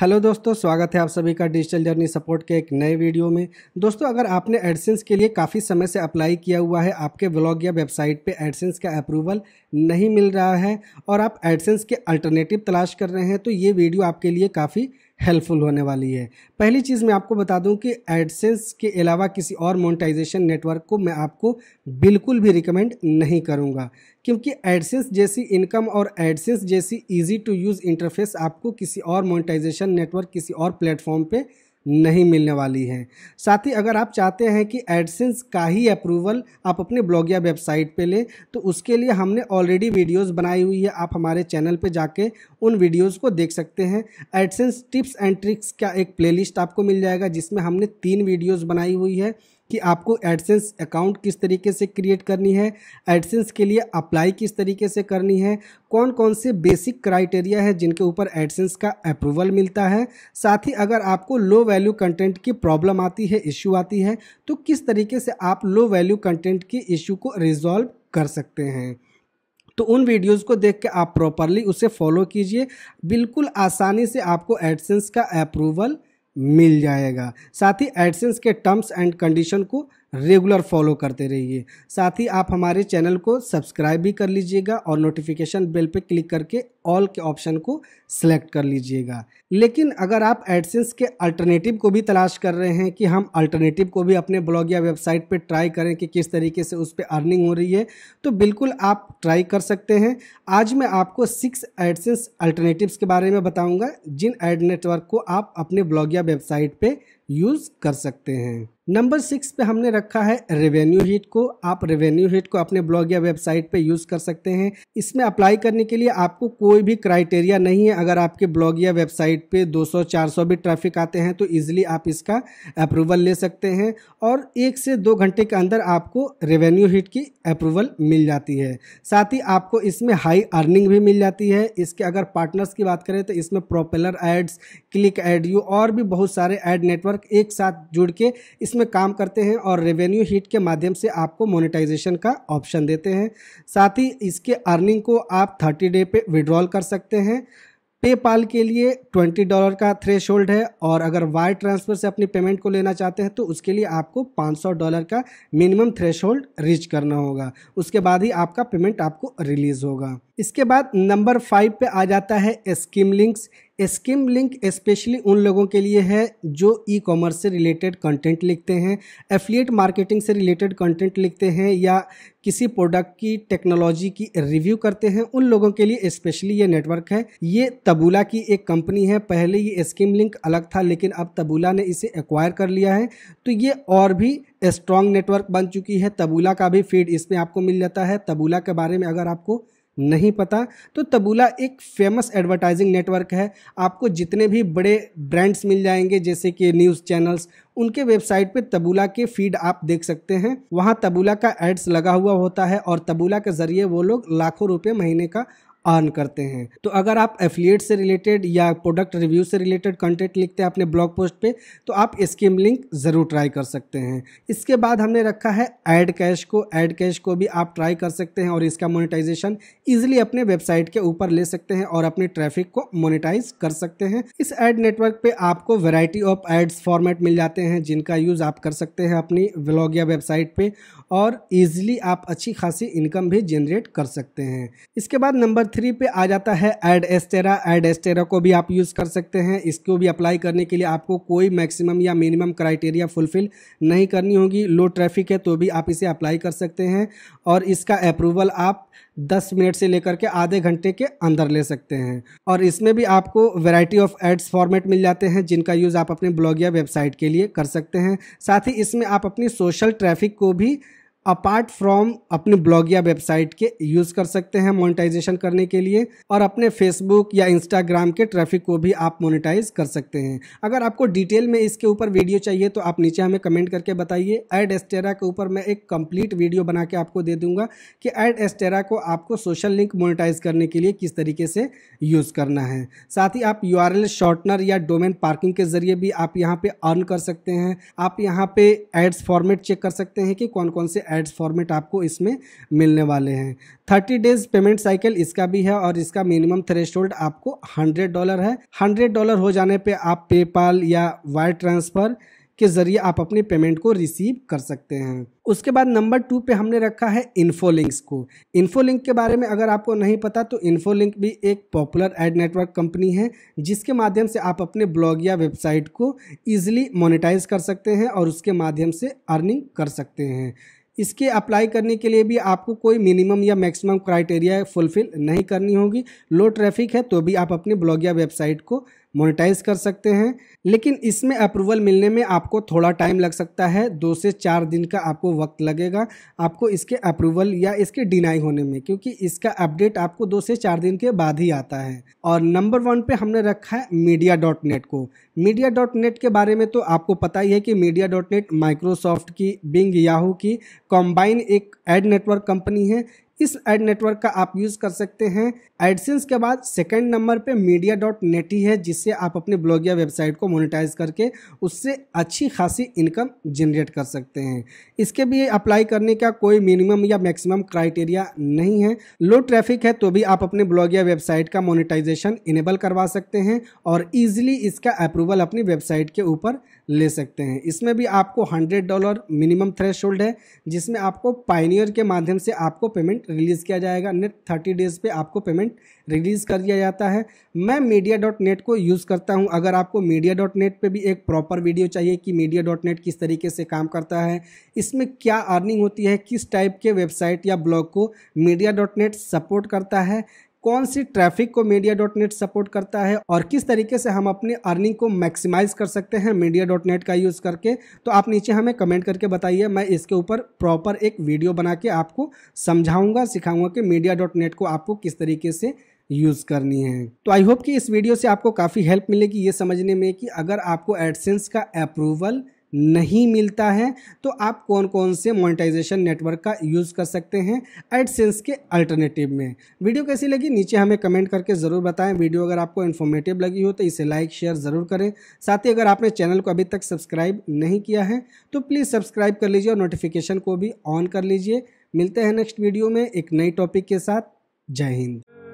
hello दोस्तों स्वागत है आप सभी का डिजिटल जर्नी सपोर्ट के एक नए वीडियो में दोस्तों अगर आपने एडसेंस के लिए काफ़ी समय से अप्लाई किया हुआ है आपके ब्लॉग या वेबसाइट पे एडसेंस का अप्रूवल नहीं मिल रहा है और आप एडसेंस के अल्टरनेटिव तलाश कर रहे हैं तो ये वीडियो आपके लिए काफ़ी हेल्पफुल होने वाली है पहली चीज़ मैं आपको बता दूं कि एडसेंस के अलावा किसी और मोनेटाइजेशन नेटवर्क को मैं आपको बिल्कुल भी रिकमेंड नहीं करूंगा क्योंकि एडसेंस जैसी इनकम और एडसेंस जैसी इजी टू यूज़ इंटरफेस आपको किसी और मोनेटाइजेशन नेटवर्क किसी और प्लेटफॉर्म पर नहीं मिलने वाली है साथ ही अगर आप चाहते हैं कि एडसेंस का ही अप्रूवल आप अपने ब्लॉग या वेबसाइट पे लें तो उसके लिए हमने ऑलरेडी वीडियोस बनाई हुई है आप हमारे चैनल पे जाके उन वीडियोस को देख सकते हैं एडसेंस टिप्स एंड ट्रिक्स का एक प्लेलिस्ट आपको मिल जाएगा जिसमें हमने तीन वीडियोज़ बनाई हुई है कि आपको एडसेंस अकाउंट किस तरीके से क्रिएट करनी है एडसेंस के लिए अप्लाई किस तरीके से करनी है कौन कौन से बेसिक क्राइटेरिया है जिनके ऊपर एडसेंस का अप्रूवल मिलता है साथ ही अगर आपको लो वैल्यू कंटेंट की प्रॉब्लम आती है इश्यू आती है तो किस तरीके से आप लो वैल्यू कंटेंट की इश्यू को रिजॉल्व कर सकते हैं तो उन वीडियोस को देख के आप प्रॉपरली उसे फॉलो कीजिए बिल्कुल आसानी से आपको एडसेंस का अप्रूवल मिल जाएगा साथ ही एडसेंस के टर्म्स एंड कंडीशन को रेगुलर फॉलो करते रहिए साथ ही आप हमारे चैनल को सब्सक्राइब भी कर लीजिएगा और नोटिफिकेशन बेल पे क्लिक करके ऑल के ऑप्शन को सिलेक्ट कर लीजिएगा लेकिन अगर आप एडसेंस के अल्टरनेटिव को भी तलाश कर रहे हैं कि हम अल्टरनेटिव को भी अपने ब्लॉग या वेबसाइट पे ट्राई करें कि किस तरीके से उस पर अर्निंग हो रही है तो बिल्कुल आप ट्राई कर सकते हैं आज मैं आपको सिक्स एडसेंस अल्टरनेटिव्स के बारे में बताऊँगा जिन एड नेटवर्क को आप अपने ब्लॉग या वेबसाइट पर यूज़ कर सकते हैं नंबर सिक्स पे हमने रखा है रेवेन्यू हीट को आप रेवेन्यू हीट को अपने ब्लॉग या वेबसाइट पे यूज़ कर सकते हैं इसमें अप्लाई करने के लिए आपको कोई भी क्राइटेरिया नहीं है अगर आपके ब्लॉग या वेबसाइट पे 200-400 भी ट्रैफिक आते हैं तो ईजिली आप इसका अप्रूवल ले सकते हैं और एक से दो घंटे के अंदर आपको रेवेन्यू हीट की अप्रूवल मिल जाती है साथ ही आपको इसमें हाई अर्निंग भी मिल जाती है इसके अगर पार्टनर्स की बात करें तो इसमें PropellerAds Clickadu और भी बहुत सारे एड नेटवर्क एक साथ जुड़ के इसमें में काम करते हैं और रेवेन्यू हीट के माध्यम से आपको मोनेटाइजेशन का ऑप्शन देते हैं साथ ही इसके अर्निंग को आप थर्टी डे पे विड्रॉल कर सकते हैं पेपाल के लिए ट्वेंटी डॉलर का थ्रेश है और अगर वायर ट्रांसफ़र से अपनी पेमेंट को लेना चाहते हैं तो उसके लिए आपको 500 डॉलर का मिनिमम थ्रेश होल्ड रीच करना होगा उसके बाद ही आपका पेमेंट आपको रिलीज़ होगा इसके बाद नंबर फाइव पे आ जाता है Skimlinks Skimlink specially उन लोगों के लिए है जो ई कॉमर्स से रिलेटेड कंटेंट लिखते हैं एफिलिएट मार्केटिंग से रिलेटेड कंटेंट लिखते हैं या किसी प्रोडक्ट की टेक्नोलॉजी की रिव्यू करते हैं उन लोगों के लिए स्पेशली ये नेटवर्क है ये तबूला की एक कंपनी है पहले ये स्कीम लिंक अलग था लेकिन अब तबूला ने इसे एक्वायर कर लिया है तो ये और भी स्ट्रॉन्ग नेटवर्क बन चुकी है तबूला का भी फीड इसमें आपको मिल जाता है तबूला के बारे में अगर आपको नहीं पता तो तबूला एक फेमस एडवर्टाइजिंग नेटवर्क है आपको जितने भी बड़े ब्रांड्स मिल जाएंगे जैसे कि न्यूज़ चैनल्स उनके वेबसाइट पे तबूला के फीड आप देख सकते हैं वहाँ तबूला का एड्स लगा हुआ होता है और तबूला के ज़रिए वो लोग लाखों रुपये महीने का अर्न करते हैं तो अगर आप एफिलिएट से रिलेटेड या प्रोडक्ट रिव्यू से रिलेटेड कंटेंट लिखते हैं अपने ब्लॉग पोस्ट पे तो आप स्कीम लिंक ज़रूर ट्राई कर सकते हैं इसके बाद हमने रखा है एड कैश को एड कैश को भी आप ट्राई कर सकते हैं और इसका मोनिटाइजेशन ईजिली अपने वेबसाइट के ऊपर ले सकते हैं और अपने ट्रैफिक को मोनिटाइज कर सकते हैं इस एड नेटवर्क पर आपको वेराइटी ऑफ एड्स फॉर्मेट मिल जाते हैं जिनका यूज़ आप कर सकते हैं अपनी ब्लॉग या वेबसाइट पर और ईजिली आप अच्छी खासी इनकम भी जनरेट कर सकते हैं इसके बाद नंबर थ्री पे आ जाता है एड एस्टेरा एड एस्टेरा को भी आप यूज़ कर सकते हैं इसको भी अप्लाई करने के लिए आपको कोई मैक्सिमम या मिनिमम क्राइटेरिया फुलफिल नहीं करनी होगी लो ट्रैफिक है तो भी आप इसे अप्लाई कर सकते हैं और इसका अप्रूवल आप 10 मिनट से लेकर के आधे घंटे के अंदर ले सकते हैं और इसमें भी आपको वैरायटी ऑफ एड्स फॉर्मेट मिल जाते हैं जिनका यूज़ आप अपने ब्लॉग या वेबसाइट के लिए कर सकते हैं साथ ही इसमें आप अपनी सोशल ट्रैफिक को भी अपार्ट फ्रॉम अपनी ब्लॉग या वेबसाइट के यूज़ कर सकते हैं मोनेटाइजेशन करने के लिए और अपने फेसबुक या इंस्टाग्राम के ट्रैफिक को भी आप मोनेटाइज कर सकते हैं अगर आपको डिटेल में इसके ऊपर वीडियो चाहिए तो आप नीचे हमें कमेंट करके बताइए एड एस्टेरा के ऊपर मैं एक कंप्लीट वीडियो बना के आपको दे दूंगा कि एड एस्टेरा को आपको सोशल लिंक मोनिटाइज करने के लिए किस तरीके से यूज़ करना है साथ ही आप यू आर शॉर्टनर या डोमेन पार्किंग के ज़रिए भी आप यहाँ पर अर्न कर सकते हैं आप यहाँ पर एड्स फॉर्मेट चेक कर सकते हैं कि कौन कौन से एड एड्स फॉर्मेट आपको इसमें मिलने वाले हैं थर्टी डेज पेमेंट साइकिल इसका भी है और इसका मिनिमम थ्रेश आपको हंड्रेड डॉलर है हंड्रेड डॉलर हो जाने पर आप पेपाल या वायर ट्रांसफ़र के ज़रिए आप अपने पेमेंट को रिसीव कर सकते हैं उसके बाद नंबर टू पे हमने रखा है इन्फोलिंक्स को इन्फोलिंक के बारे में अगर आपको नहीं पता तो इन्फोलिंक भी एक पॉपुलर एड नेटवर्क कंपनी है जिसके माध्यम से आप अपने ब्लॉग या वेबसाइट को ईजिली मोनेटाइज कर सकते हैं और उसके माध्यम से अर्निंग कर सकते हैं इसके अप्लाई करने के लिए भी आपको कोई मिनिमम या मैक्सिमम क्राइटेरिया फुलफिल नहीं करनी होगी लो ट्रैफिक है तो भी आप अपने ब्लॉग या वेबसाइट को मोनेटाइज कर सकते हैं लेकिन इसमें अप्रूवल मिलने में आपको थोड़ा टाइम लग सकता है दो से चार दिन का आपको वक्त लगेगा आपको इसके अप्रूवल या इसके डिनाई होने में क्योंकि इसका अपडेट आपको दो से चार दिन के बाद ही आता है और नंबर वन पे हमने रखा है मीडिया डॉट नेट को मीडिया डॉट नेट के बारे में तो आपको पता ही है कि मीडिया डॉट नेट माइक्रोसॉफ्ट की बिंग याहू की कॉम्बाइन एक एड नेटवर्क कंपनी है इस एड नेटवर्क का आप यूज़ कर सकते हैं एडसेंस के बाद सेकेंड नंबर पे मीडिया डॉट नेट ही है जिससे आप अपने ब्लॉग या वेबसाइट को मोनिटाइज करके उससे अच्छी खासी इनकम जनरेट कर सकते हैं इसके भी अप्लाई करने का कोई मिनिमम या मैक्सिमम क्राइटेरिया नहीं है लो ट्रैफिक है तो भी आप अपने ब्लॉग या वेबसाइट का मोनिटाइजेशन इनेबल करवा सकते हैं और ईजिली इसका अप्रूवल अपनी वेबसाइट के ऊपर ले सकते हैं इसमें भी आपको हंड्रेड डॉलर मिनिमम थ्रेश है जिसमें आपको पाइनियर के माध्यम से आपको पेमेंट रिलीज़ किया जाएगा नेट थर्टी डेज़ पे आपको पेमेंट रिलीज़ कर दिया जाता है मैं मीडिया डॉट नेट को यूज़ करता हूँ अगर आपको मीडिया डॉट नेट पर भी एक प्रॉपर वीडियो चाहिए कि मीडिया डॉट नेट किस तरीके से काम करता है इसमें क्या अर्निंग होती है किस टाइप के वेबसाइट या ब्लॉग को मीडिया डॉट नेट सपोर्ट करता है कौन सी ट्रैफिक को मीडिया डॉट नेट सपोर्ट करता है और किस तरीके से हम अपने अर्निंग को मैक्सिमाइज कर सकते हैं मीडिया डॉट नेट का यूज़ करके तो आप नीचे हमें कमेंट करके बताइए मैं इसके ऊपर प्रॉपर एक वीडियो बना के आपको समझाऊंगा सिखाऊंगा कि मीडिया डॉट नेट को आपको किस तरीके से यूज़ करनी है तो आई होप कि इस वीडियो से आपको काफ़ी हेल्प मिलेगी ये समझने में कि अगर आपको एडसेंस का अप्रूवल नहीं मिलता है तो आप कौन कौन से मोनेटाइजेशन नेटवर्क का यूज़ कर सकते हैं एडसेंस के अल्टरनेटिव में वीडियो कैसी लगी नीचे हमें कमेंट करके ज़रूर बताएं वीडियो अगर आपको इन्फॉर्मेटिव लगी हो तो इसे लाइक शेयर ज़रूर करें साथ ही अगर आपने चैनल को अभी तक सब्सक्राइब नहीं किया है तो प्लीज़ सब्सक्राइब कर लीजिए और नोटिफिकेशन को भी ऑन कर लीजिए मिलते हैं नेक्स्ट वीडियो में एक नई टॉपिक के साथ जय हिंद